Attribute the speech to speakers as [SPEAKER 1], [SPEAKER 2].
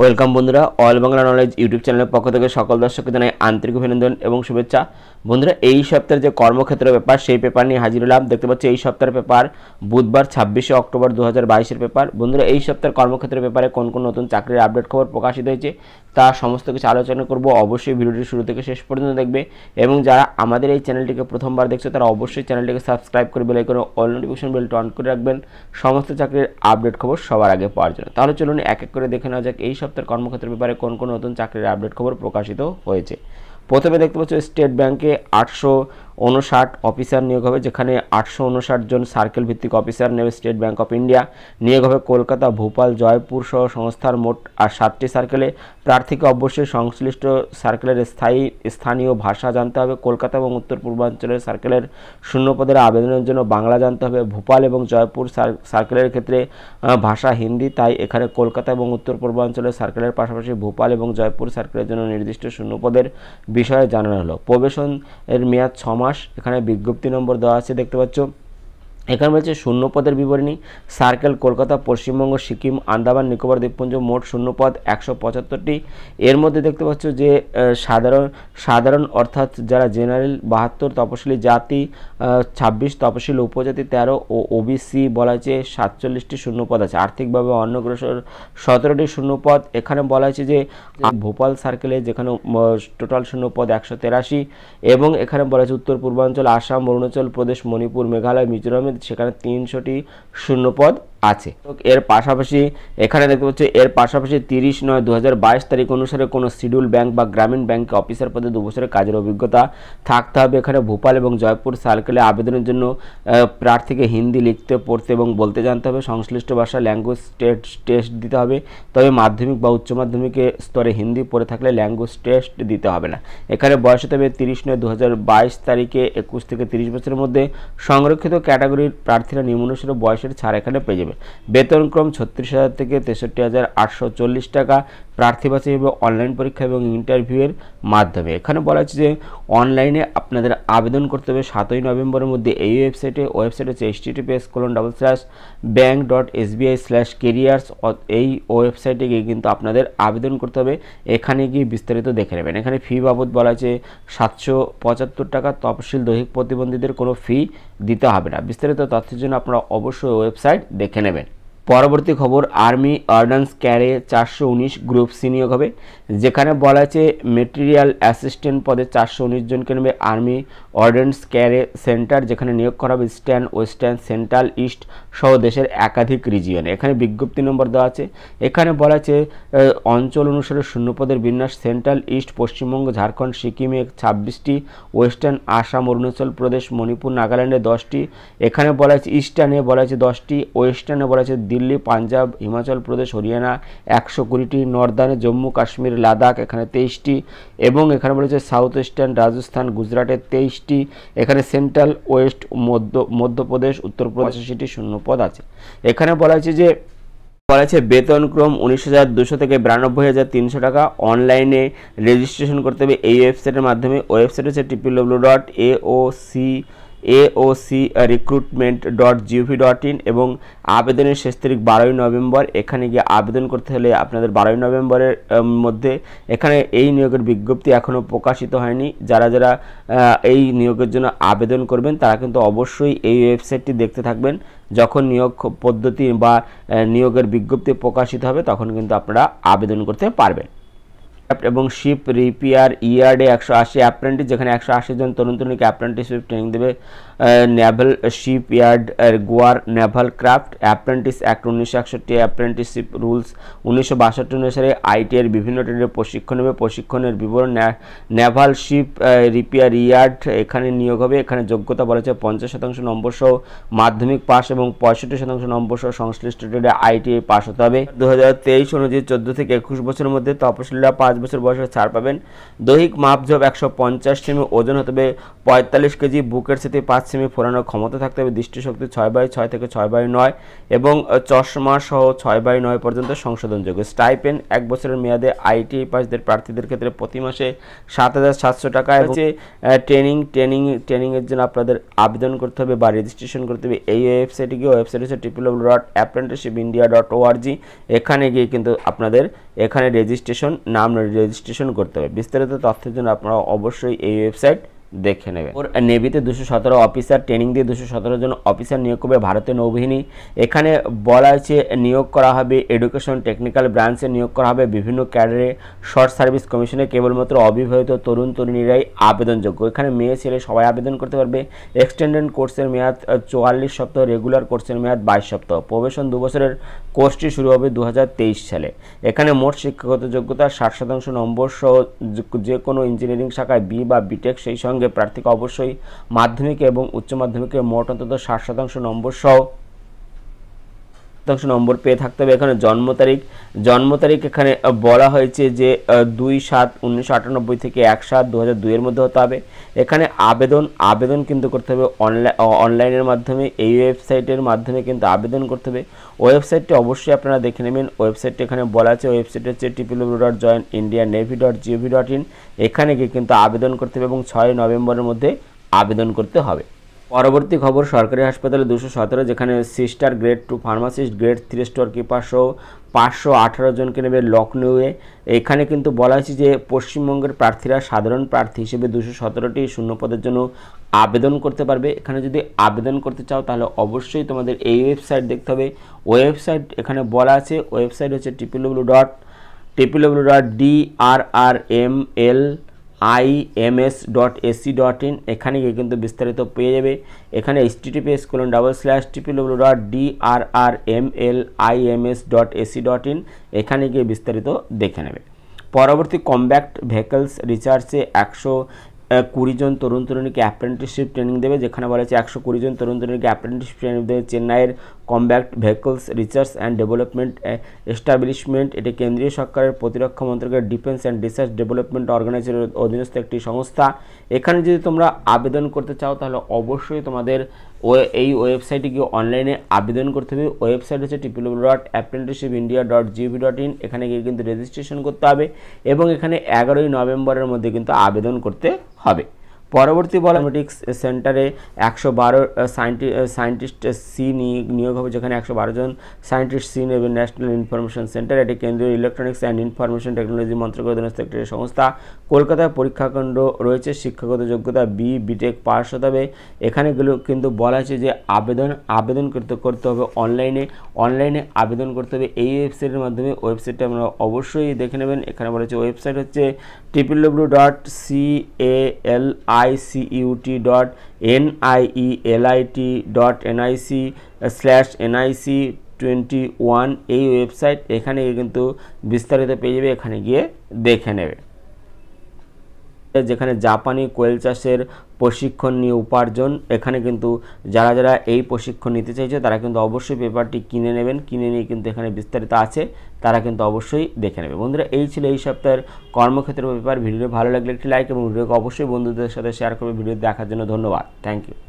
[SPEAKER 1] welcome বন্ধুরা all Bangla knowledge YouTube চ্যানেলের পক্ষ থেকে সকল দর্শককে জানাই আন্তরিক অভিনন্দন এবং শুভেচ্ছা বন্ধুরা এই সপ্তাহের যে কর্মক্ষেত্রের পেপার সেই পেপার নিয়ে হাজির হলাম দেখতে পাচ্ছি এই সপ্তাহের পেপার বুধবার ছাব্বিশে অক্টোবর দু হাজার পেপার বন্ধুরা এই সপ্তাহের কর্মক্ষেত্রের পেপারে কোন কোন নতুন চাকরির আপডেট খবর প্রকাশিত হয়েছে তা সমস্ত কিছু আলোচনা করব অবশ্যই ভিডিওটি শুরু থেকে শেষ পর্যন্ত দেখবে এবং যারা আমাদের এই চ্যানেলটিকে প্রথমবার দেখছো তারা অবশ্যই চ্যানেলটিকে সাবস্ক্রাইব করে বেলাই করে অল নোটিফিকেশন বেল অন করে রাখবেন সমস্ত চাকরির আপডেট খবর সবার আগে পাওয়ার জন্য তাহলে চলুন এক এক করে দেখে নেওয়া যাক এই সপ্তাহের কর্মক্ষেত্রের ব্যাপারে কোন কোন নতুন চাকরির আপডেট খবর প্রকাশিত হয়েছে প্রথমে দেখতে পাচ্ছ স্টেট ব্যাংকে আটশো উনষাট অফিসার নিয়োগ হবে যেখানে আটশো জন সার্কেল ভিত্তিক অফিসার নেবে স্টেট ব্যাংক অফ ইন্ডিয়া নিয়োগ হবে কলকাতা ভোপাল জয়পুর সহ সংস্থার মোট আর সাতটি সার্কেলে প্রার্থীকে অবশ্যই সংশ্লিষ্ট সার্কেলের স্থায়ী স্থানীয় ভাষা জানতে হবে কলকাতা এবং উত্তর পূর্বাঞ্চলের সার্কেলের শূন্যপদের আবেদনের জন্য বাংলা জানতে হবে ভোপাল এবং জয়পুর সার্কেলের ক্ষেত্রে ভাষা হিন্দি তাই এখানে কলকাতা এবং উত্তর পূর্বাঞ্চলের সার্কেলের পাশাপাশি ভোপাল এবং জয়পুর সার্কেলের জন্য নির্দিষ্ট শূন্যপদের বিষয়ে জানানো হলো প্রবেশনের মেয়াদ ছ মাস মাস এখানে বিজ্ঞপ্তি নম্বর দেওয়া আছে দেখতে পাচ্ছ এখানে রয়েছে শূন্য পদের বিবরণী সার্কেল কলকাতা পশ্চিমবঙ্গ সিকিম আন্দামান নিকোবর দ্বীপপুঞ্জ মোট শূন্য পদ একশো পঁচাত্তরটি এর মধ্যে দেখতে পাচ্ছ যে সাধারণ সাধারণ অর্থাৎ যারা জেনারেল বাহাত্তর তপশিলি জাতি ছাব্বিশ তপশিল উপজাতি তেরো ও ওবিসি বলা হয়েছে সাতচল্লিশটি শূন্যপদ আছে আর্থিকভাবে অন্নগ্রসর সতেরোটি শূন্যপদ এখানে বলা হয়েছে যে ভোপাল সার্কেলে যেখানে টোটাল শূন্যপদ একশো এবং এখানে বলা হয়েছে উত্তর পূর্বাঞ্চল আসাম অরুণাচল প্রদেশ মণিপুর মেঘালয় মিজোরামে সেখানে তিনশোটি শূন্যপদ আছে এর পাশাপাশি এখানে দেখতে পাচ্ছি এর পাশাপাশি তিরিশ নয় দু তারিখ অনুসারে কোনো শিডিউল ব্যাংক বা গ্রামীণ ব্যাংকে অফিসার পদে দু বছরের কাজের অভিজ্ঞতা থাকতে হবে এখানে ভোপাল এবং জয়পুর সার্কেলে আবেদনের জন্য প্রার্থীকে হিন্দি লিখতে পড়তে এবং বলতে জানতে হবে সংশ্লিষ্ট ভাষা ল্যাঙ্গুয়েজ টেস্ট টেস্ট দিতে হবে তবে মাধ্যমিক বা উচ্চ মাধ্যমিকে স্তরে হিন্দি পড়ে থাকলে ল্যাঙ্গুয়েজ টেস্ট দিতে হবে না এখানে বয়স হতে হবে তিরিশ নয় দু তারিখে একুশ থেকে তিরিশ বছরের মধ্যে সংরক্ষিত ক্যাটাগরির প্রার্থীরা নিম্নসর বয়সের ছাড় এখানে পেয়ে যাবে বেতনক্রম ছত্রিশ হাজার থেকে তেষট্টি হাজার আটশো চল্লিশ টাকা প্রার্থী বাছাই হবে অনলাইন পরীক্ষা এবং ইন্টারভিউয়ের মাধ্যমে এখানে বলা হচ্ছে যে অনলাইনে আপনাদের আবেদন করতে হবে সাতই নভেম্বরের মধ্যে এই ওয়েবসাইটে ওয়েবসাইট হচ্ছে HTTPS colon double slash bank dot SBI slash careers এই ওয়েবসাইটে গিয়ে কিন্তু আপনাদের আবেদন করতে হবে এখানে গিয়ে বিস্তারিত দেখে নেবেন এখানে ফি বাবদ বলা হয়েছে সাতশো পঁচাত্তর টাকা তপশিল দৈহিক প্রতিবন্ধীদের কোনো ফি দিতে হবে না বিস্তারিত তথ্যের জন্য আপনারা অবশ্যই ওয়েবসাইট দেখে নেবেন পরবর্তী খবর আর্মি অর্ডান্স ক্যারে চারশো উনিশ গ্রুপ সি নিয়োগ হবে যেখানে বলা আছে মেটেরিয়াল অ্যাসিস্ট্যান্ট পদে চারশো উনিশ জনকে নেবে আর্মি অর্ডান্স ক্যারে সেন্টার যেখানে নিয়োগ করা হবে ইস্টার্ন ওয়েস্টার্ন সেন্ট্রাল ইস্ট সহ দেশের একাধিক রিজিয়ন এখানে বিজ্ঞপ্তি নম্বর দেওয়া আছে এখানে বলা আছে অঞ্চল অনুসারে শূন্যপদের বিন্যাস সেন্ট্রাল ইস্ট পশ্চিমবঙ্গ ঝাড়খণ্ড সিকিমে ছাব্বিশটি ওয়েস্টার্ন আসাম অরুণাচল প্রদেশ মণিপুর নাগাল্যান্ডে দশটি এখানে বলা আছে ইস্টার্নে বলা আছে দশটি ওয়েস্টার্নে বলা আছে দিল্লি পাঞ্জাব হিমাচল প্রদেশ হরিয়ানা একশো কুড়িটি নর্দার্নে জম্মু কাশ্মীর লাদাখ এখানে তেইশটি এবং এখানে বলেছে সাউথ ইস্টার্ন রাজস্থান গুজরাটের তেইশটি এখানে সেন্ট্রাল ওয়েস্ট মধ্য মধ্যপ্রদেশ উত্তরপ্রদেশটি শূন্য পদ আছে এখানে বলা হয়েছে যে বলা আছে বেতনক্রম উনিশ হাজার দুশো থেকে বিরানব্বই হাজার তিনশো টাকা অনলাইনে রেজিস্ট্রেশন করতে হবে এই ওয়েবসাইটের মাধ্যমে ওয়েবসাইট হচ্ছে triple dot A O C AOC recruitment dot GOV dot in এবং আবেদনের শেষ তারিখ বারোই নভেম্বর এখানে গিয়ে আবেদন করতে হলে আপনাদের বারোই নভেম্বরের মধ্যে এখানে এই নিয়োগের বিজ্ঞপ্তি এখনও প্রকাশিত হয়নি যারা যারা এই নিয়োগের জন্য আবেদন করবেন তারা কিন্তু অবশ্যই এই ওয়েবসাইটটি দেখতে থাকবেন যখন নিয়োগ পদ্ধতি বা নিয়োগের বিজ্ঞপ্তি প্রকাশিত হবে তখন কিন্তু আপনারা আবেদন করতে পারবেন এবং শিপ রিপেয়ার ইয়ার্ডে একশো আশি অ্যাপ্রেন্টিস যেখানে একশো আশি জন তরুণ তরুণীকে অ্যাপ্রেন্টিসশিপ ট্রেনিং দেবে নেভাল শিপ ইয়ার্ড গোয়ার নেভাল ক্রাফট অ্যাপ্রেন্টিস অ্যাক্ট উনিশশো একষট্টি অ্যাপ্রেন্টিসশিপ রুলস উনিশশো বাষট্টি অনুসারে আইটিআর বিভিন্ন ট্রেডের প্রশিক্ষণ হবে প্রশিক্ষণের বিবরণ নেভাল শিপ রিপেয়ার ইয়ার্ড এখানে নিয়োগ হবে এখানে যোগ্যতা বলেছে পঞ্চাশ শতাংশ নম্বর সহ মাধ্যমিক পাস এবং পঁয়ষট্টি শতাংশ নম্বর সহ সংশ্লিষ্ট ট্রেডে আইটিআই পাস হতে হবে দু হাজার তেইশ অনুযায়ী চোদ্দো থেকে একুশ বছরের মধ্যে তপশিলা পাঁচ বছর বয়সে ছাড় পাবেন দৈহিক মাপঝোপ একশো পঞ্চাশ সেমি ওজন হতে হবে পঁয়তাল্লিশ কেজি বুকের সাথে পাঁচ সেমি ফোরানোর ক্ষমতা থাকতে হবে দৃষ্টিশক্তি ছয় বাই ছয় থেকে ছয় বাই নয় এবং চশমা সহ ছয় বাই নয় পর্যন্ত সংশোধনযোগ্য স্টাইপেন এক বছরের মেয়াদে আইটিআই পাসদের প্রার্থীদের ক্ষেত্রে প্রতি মাসে সাত হাজার সাতশো টাকা হচ্ছে ট্রেনিং ট্রেনিং ট্রেনিংয়ের জন্য আপনাদের আবেদন করতে হবে বা রেজিস্ট্রেশন করতে হবে এই ওয়েবসাইটে গিয়ে ওয়েবসাইট হচ্ছে triple W dot apprenticeship India dot ORG এখানে গিয়ে কিন্তু আপনাদের এখানে রেজিস্ট্রেশন নাম রেজিস্ট্রেশন করতে হবে বিস্তারিত তথ্যের জন্য আপনারা অবশ্যই এই ওয়েবসাইট দেখে নেবেন ওর নেভিতে দুশো সতেরো অফিসার ট্রেনিং দিয়ে দুশো সতেরো জন অফিসার নিয়োগ করবে ভারতীয় নৌবাহিনী এখানে বলা হয়েছে নিয়োগ করা হবে এডুকেশন টেকনিক্যাল ব্রাঞ্চে নিয়োগ করা হবে বিভিন্ন ক্যাডারে শর্ট সার্ভিস কমিশনে কেবলমাত্র অবিবাহিত তরুণ তরুণীরাই আবেদনযোগ্য এখানে মেয়ে ছেলে সবাই আবেদন করতে পারবে এক্সটেন্ডেড কোর্সের মেয়াদ চুয়াল্লিশ সপ্তাহ রেগুলার কোর্সের মেয়াদ বাইশ সপ্তাহ প্রবেশন দু বছরের কোর্সটি শুরু হবে দু সালে এখানে মোট শিক্ষাগত যোগ্যতা ষাট শতাংশ নম্বর সহ যে কোনো ইঞ্জিনিয়ারিং শাখায় বি বা বিটেক সেই সঙ্গে প্রার্থীকে অবশ্যই মাধ্যমিক এবং উচ্চ মাধ্যমিকে মোট অন্তত ষাট শতাংশ নম্বর সহ শতাংশ নম্বর পেয়ে থাকতে হবে এখানে জন্ম তারিখ জন্ম তারিখ এখানে বলা হয়েছে যে দুই সাত উনিশশো আটানব্বই থেকে এক সাত দু হাজার দুইয়ের মধ্যে হতে হবে এখানে আবেদন আবেদন কিন্তু করতে হবে অনলাই অনলাইনের মাধ্যমে এই ওয়েবসাইটের মাধ্যমে কিন্তু আবেদন করতে হবে ওয়েবসাইটটি অবশ্যই আপনারা দেখে নেবেন ওয়েবসাইটটি এখানে বলা আছে ওয়েবসাইট হচ্ছে TPW dot join India Navy dot GOV dot in এখানে গিয়ে কিন্তু আবেদন করতে হবে এবং ছয় নভেম্বরের মধ্যে আবেদন করতে হবে পরবর্তী খবর সরকারি হাসপাতালে দুশো সতেরো যেখানে sister grade two pharmacist grade three store keeper সহ পাঁচশো আঠারো জনকে নেবে লখনউয়ে এখানে কিন্তু বলা হয়েছে যে পশ্চিমবঙ্গের প্রার্থীরা সাধারণ প্রার্থী হিসেবে দুশো সতেরোটি শূন্যপদের জন্য আবেদন করতে পারবে এখানে যদি আবেদন করতে চাও তাহলে অবশ্যই তোমাদের এই ওয়েবসাইট দেখতে হবে ওয়েবসাইট এখানে বলা আছে ওয়েবসাইট হচ্ছে TPW dot TPW dot DRRML IMS dot AC dot in এখানে গিয়ে কিন্তু বিস্তারিত পেয়ে যাবে এখানে HTTPS colon double slash TPW dot DRR M L IMS dot AC dot in এখানে গিয়ে বিস্তারিত দেখে নেবে পরবর্তী কম্ব্যাক্ট ভেহিকলস রিচার্জে একশো কুড়ি জন তরুণ তরুণীকে অ্যাপ্রেন্টিসশিপ ট্রেনিং দেবে যেখানে বলা হয়েছে একশো কুড়ি জন তরুণ তরুণীকে অ্যাপ্রেন্টিসশিপ ট্রেনিং দেবে চেন্নাইয়ের combat vehicles research and development establishment এটি কেন্দ্রীয় সরকারের প্রতিরক্ষা মন্ত্রকের ডিফেন্স অ্যান্ড রিসার্চ ডেভেলপমেন্ট অর্গানাইজেশনের অধীনস্থ একটি সংস্থা এখানে যদি তোমরা আবেদন করতে চাও তাহলে অবশ্যই তোমাদের এই ওয়েবসাইটে গিয়ে অনলাইনে আবেদন করতে হবে ওয়েবসাইট হচ্ছে TPW dot apprenticeship India dot GV dot in এখানে গিয়ে কিন্তু রেজিস্ট্রেশন করতে হবে এবং এখানে এগারোই নভেম্বরের মধ্যে কিন্তু আবেদন করতে হবে পরবর্তী বায়োমেটিক্স সেন্টারে একশো বারো সায়েন্টিস্ট সি নিয়োগ হবে যেখানে একশো বারো জন সায়েন্টিস্ট সি নেবে ন্যাশনাল ইনফরমেশন সেন্টার এটি কেন্দ্রীয় ইলেকট্রনিক্স অ্যান্ড ইনফরমেশন টেকনোলজি মন্ত্রকের অধীনস্থ একটি সংস্থা কলকাতায় পরীক্ষাকেন্দ্র রয়েছে শিক্ষাগত যোগ্যতা বি বিটেক পাস হতে হবে এখানেগুলো কিন্তু বলা আছে যে আবেদন আবেদন করতে করতে হবে অনলাইনে অনলাইনে আবেদন করতে হবে এই ওয়েবসাইটের মাধ্যমে ওয়েবসাইটটা আমরা অবশ্যই দেখে নেবেন এখানে বলা হচ্ছে ওয়েবসাইট হচ্ছে triple W dot C A L R ICUT dot NIE LIT dot NIC slash NIC twenty one এই ওয়েবসাইট এখানে কিন্তু বিস্তারিত পেয়ে যাবে এখানে গিয়ে দেখে নেবে যেখানে জাপানি কোয়েল চাষের প্রশিক্ষণ নিয়ে উপার্জন এখানে কিন্তু যারা যারা এই প্রশিক্ষণ নিতে চাইছে তারা কিন্তু অবশ্যই পেপারটি কিনে নেবেন কিনে নিয়ে কিন্তু এখানে বিস্তারিত আছে তারা কিন্তু অবশ্যই দেখে নেবে বন্ধুরা এই ছিল এই সপ্তাহের কর্মক্ষেত্র পেপার ভিডিও ভালো লাগলে একটি লাইক এবং ভিডিওকে অবশ্যই বন্ধুদের সাথে শেয়ার করবে ভিডিও দেখার জন্য ধন্যবাদ থ্যাংক ইউ